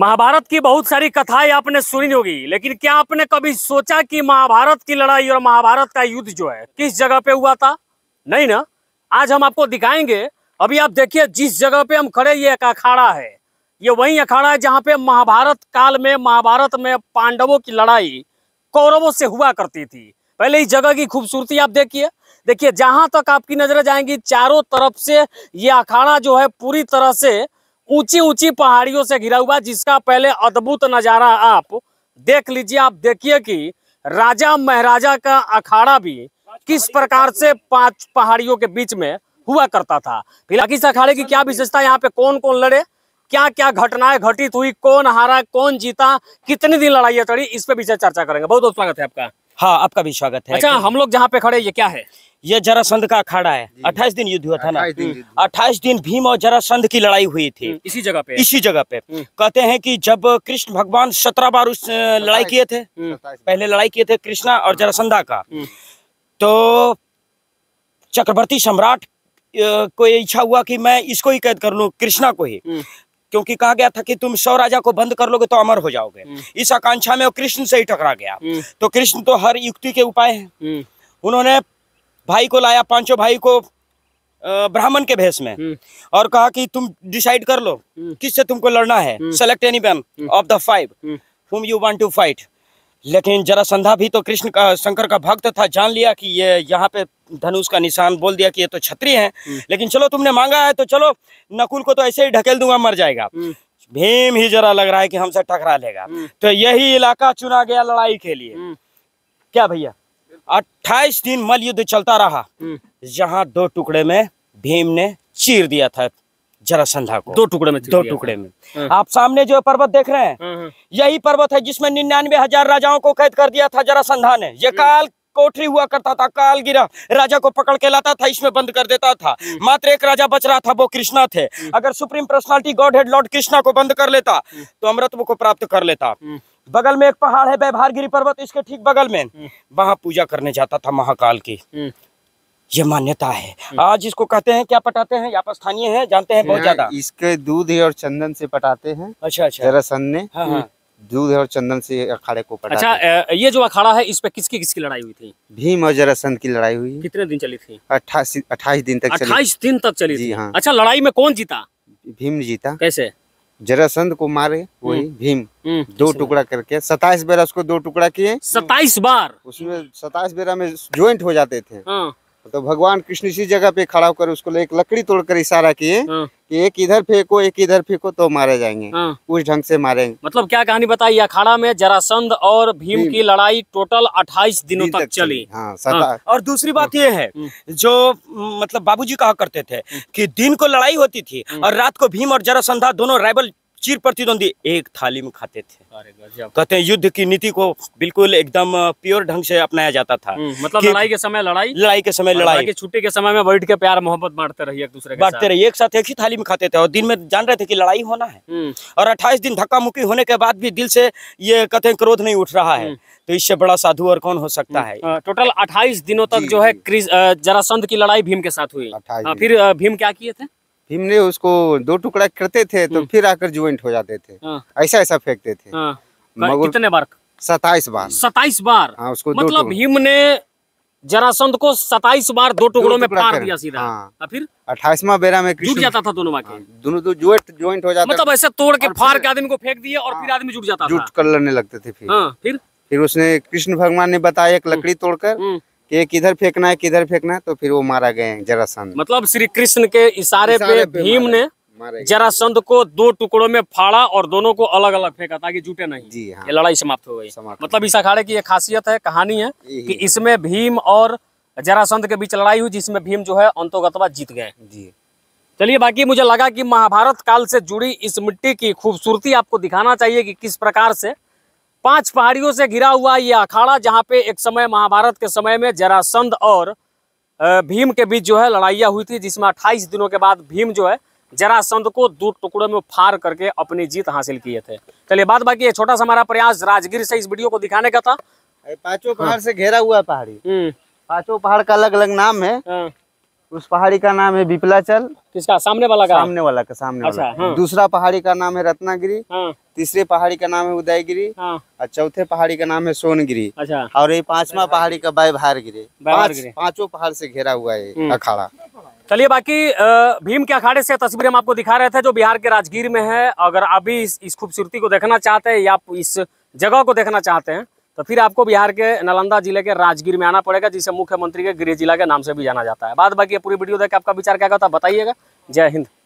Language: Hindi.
महाभारत की बहुत सारी कथाएं आपने सुनी होगी लेकिन क्या आपने कभी सोचा कि महाभारत की लड़ाई और महाभारत का युद्ध जो है किस जगह पे हुआ था नहीं ना आज हम आपको दिखाएंगे अभी आप देखिए जिस जगह पे हम खड़े ये एक अखाड़ा है ये वही अखाड़ा है जहाँ पे महाभारत काल में महाभारत में पांडवों की लड़ाई कौरवों से हुआ करती थी पहले इस जगह की खूबसूरती आप देखिए देखिए जहां तक आपकी नजर जाएंगी चारों तरफ से ये अखाड़ा जो है पूरी तरह से ऊंची ऊंची पहाड़ियों से घिरा हुआ जिसका पहले अद्भुत नजारा आप देख लीजिए आप देखिए कि राजा महाराजा का अखाड़ा भी किस प्रकार से पांच पहाड़ियों के बीच में हुआ करता था फिलहाल इस अखाड़े की क्या विशेषता यहाँ पे कौन कौन लड़े क्या क्या घटनाएं घटित हुई कौन हारा कौन जीता कितने दिन लड़ाई चढ़ी इस पर विशेष चर्चा करेंगे बहुत बहुत स्वागत है आपका हाँ आपका भी स्वागत है अच्छा हम लोग जहाँ पे खड़े ये क्या है ये जरासंध का अखाड़ा है अट्ठाईस दिन युद्ध हुआ था ना अट्ठाईस दिन भीम और जरासंध की लड़ाई हुई थी हम्म, इसी जगह पे इसी जगह पे हम्म। कहते हैं कि जब कृष्ण भगवान सत्रह बार उस लड़ाई किए थे हम्म। पहले लड़ाई किए थे कृष्णा और जरासंधा का तो चक्रवर्ती सम्राट को ये इच्छा हुआ कि मैं इसको ही कैद कर लू कृष्णा को ही क्योंकि कहा गया था कि तुम सौ राजा को बंद कर लोगे तो अमर हो जाओगे हम्म। इस आकांक्षा में वो कृष्ण से ही टकरा गया हम्म। तो कृष्ण तो हर युक्ति के उपाय है हम्म। उन्होंने भाई को लाया पांचों भाई को ब्राह्मण के भेष में और कहा कि तुम डिसाइड कर लो किससे तुमको लड़ना है select any one of the five whom you want to fight लेकिन जरासंधा भी तो कृष्ण का शंकर का भक्त था जान लिया कि ये यहाँ पे धनुष का निशान बोल दिया कि ये तो छत्री है हम्म। लेकिन चलो तुमने मांगा है तो चलो नकुल को तो ऐसे ही ढकेल दूंगा मर जाएगा हम्म। भीम ही जरा लग रहा है कि हमसे टकरा लेगा हम्म। तो यही इलाका चुना गया लड़ाई के लिए क्या भैया अट्ठाईस दिन मल युद्ध चलता रहा जहाँ दो टुकड़े में भीम ने चीर दिया था जरासंधा को दो टुकड़े में दो टुकड़े में हाँ। आप सामने जो पर्वत देख रहे हैं हाँ, हाँ। यही पर्वत है जिसमें निन्यानवे हजार राजाओं को कैद कर दिया था जरासंधा ने ये हम्म। काल कोठरी हुआ करता था काल गिरा राजा को पकड़ के लाता था इसमें बंद कर देता था हम्म। मात्र एक राजा बच रहा था वो कृष्णा थे हम्म। अगर supreme personality godhead lord Krishna को बंद कर लेता तो अमृत को प्राप्त कर लेता बगल में एक पहाड़ है वैभारगिरी पर्वत इसके ठीक बगल में वहां पूजा करने जाता था महाकाल की ये मान्यता है हम्म। आज इसको कहते हैं क्या पटाते हैं यहाँ पर स्थानीय है जानते हैं बहुत ज्यादा इसके दूध और चंदन से पटाते हैं अच्छा अच्छा जरा सन ने हाँ, हाँ। दूध और चंदन से अखाड़े को पटाते अच्छा ये जो अखाड़ा है इस पे किसकी किसकी लड़ाई हुई थी भीम और जरासंध की लड़ाई हुई कितने दिन चली थी अट्ठाईस अट्ठाईस दिन तक अट्ठाईस दिन तक चली थी हाँ अच्छा लड़ाई में कौन जीता भीम जीता कैसे जरासंध को मारे वही हम्म। भीम हम्म, दो टुकड़ा करके सताइस बेरा उसको दो टुकड़ा किए सताइस बार उसमें सताइस बेरा में ज्वाइंट हो जाते थे हाँ। तो भगवान कृष्ण इसी जगह पे खड़ा होकर उसको एक लकड़ी तोड़कर इशारा किए हाँ। कि एक इधर फेंको एक इधर फेंको तो मारे जाएंगे हाँ। उस ढंग से मारेंगे मतलब क्या कहानी बताई अखाड़ा में जरासंध और भीम, भीम की लड़ाई टोटल 28 दिनों तक, तक चली हाँ, हाँ। और दूसरी बात हाँ। ये है हम्म। जो मतलब बाबूजी कहा करते थे हम्म। कि दिन को लड़ाई होती थी हम्म। और रात को भीम और जरासंधा दोनों राइवल चीर प्रतिद्वंदी एक थाली में खाते थे कहते हैं युद्ध की नीति को बिल्कुल एकदम प्योर ढंग से अपनाया जाता था हम्म, मतलब लड़ाई के समय लड़ाई लड़ाई के समय लड़ाई के छुट्टी के समय में बैठ के प्यार मोहब्बत बांटते रहिए एक दूसरे बांटते रहिए एक साथ एक ही थाली में खाते थे और दिन में जान रहे थे की लड़ाई होना है हम्म। और अट्ठाईस दिन धक्का मुक्की होने के बाद भी दिल से ये कहते क्रोध नहीं उठ रहा है हम्म। तो इससे बड़ा साधु और कौन हो सकता है टोटल अट्ठाईस दिनों तक जो है जरासंध की लड़ाई भीम के साथ हुई फिर भीम क्या किए थे हमने उसको दो टुकड़ा करते थे तो हम्म। फिर आकर ज्वाइंट हो जाते थे हाँ। ऐसा ऐसा फेंकते थे हाँ। मगर कितने बार सताइस बार सताइस बार हाँ, उसको मतलब हिम ने जरासंध को सताइस बार दो टुकड़ों में पार दिया सीधा हाँ। फिर अट्ठाईसवा बेरा में जुट जाता था दोनों हाँ। दोनों दो ज्वाइंट ज्वाइंट हो जाता मतलब ऐसे तोड़ के फाड़ के आदमी को फेंक दिए और फिर हाँ। आदमी जुट जाता जुट कर लड़ने लगते थे फिर फिर उसने कृष्ण भगवान ने बताया एक लकड़ी हम्म। तोड़कर हम्म। कि किधर फेंकना है किधर फेंकना है तो फिर वो मारा गए जरासंध मतलब श्री कृष्ण के इशारे, पे, भीम ने जरासंध को दो टुकड़ों में फाड़ा और दोनों को अलग अलग फेंका ताकि जूटे नहीं जी हाँ। ये लड़ाई समाप्त हो गई मतलब इस अखाड़े की ये खासियत है कहानी है कि इसमें भीम और जरासंध के बीच लड़ाई हुई जिसमें भीम जो है अंतोगतवा जीत गए जी चलिए बाकी मुझे लगा कि महाभारत काल से जुड़ी इस मिट्टी की खूबसूरती आपको दिखाना चाहिए कि किस प्रकार से पांच पहाड़ियों से घिरा हुआ ये अखाड़ा जहाँ पे एक समय महाभारत के समय में जरासंध और भीम के बीच जो है लड़ाइयाँ हुई थी जिसमें अट्ठाईस दिनों के बाद भीम जो है जरासंध को दो टुकड़ों में फार करके अपनी जीत हासिल किए थे चलिए बात बाकी है छोटा सा हमारा प्रयास राजगीर से इस वीडियो को दिखाने का था पांचों हाँ। पहाड़ हाँ। से घेरा हुआ है पहाड़ी हम्म। पांचों पहाड़ का अलग अलग नाम है हाँ। उस पहाड़ी का नाम है बिपलाचल किसका सामने वाला का सामने वाला का सामने अच्छा, वाला हाँ। दूसरा पहाड़ी का नाम है रत्नागिरी हाँ। तीसरे पहाड़ी का नाम है उदयगिरी हाँ। और चौथे पहाड़ी का नाम है सोनगिरी अच्छा और ये पांचवा पहाड़ी का गिरी पांचों पहाड़ से घेरा हुआ है हम्म। अखाड़ा चलिए बाकी भीम के अखाड़े से तस्वीर हम आपको दिखा रहे थे जो बिहार के राजगीर में है अगर अभी इस खूबसूरती को देखना चाहते है या इस जगह को देखना चाहते हैं तो फिर आपको बिहार के नालंदा जिले के राजगीर में आना पड़ेगा जिसे मुख्यमंत्री के गृह जिला के नाम से भी जाना जाता है बाद बाकी पूरी वीडियो देख आपका विचार क्या होता है तो बताइएगा जय हिंद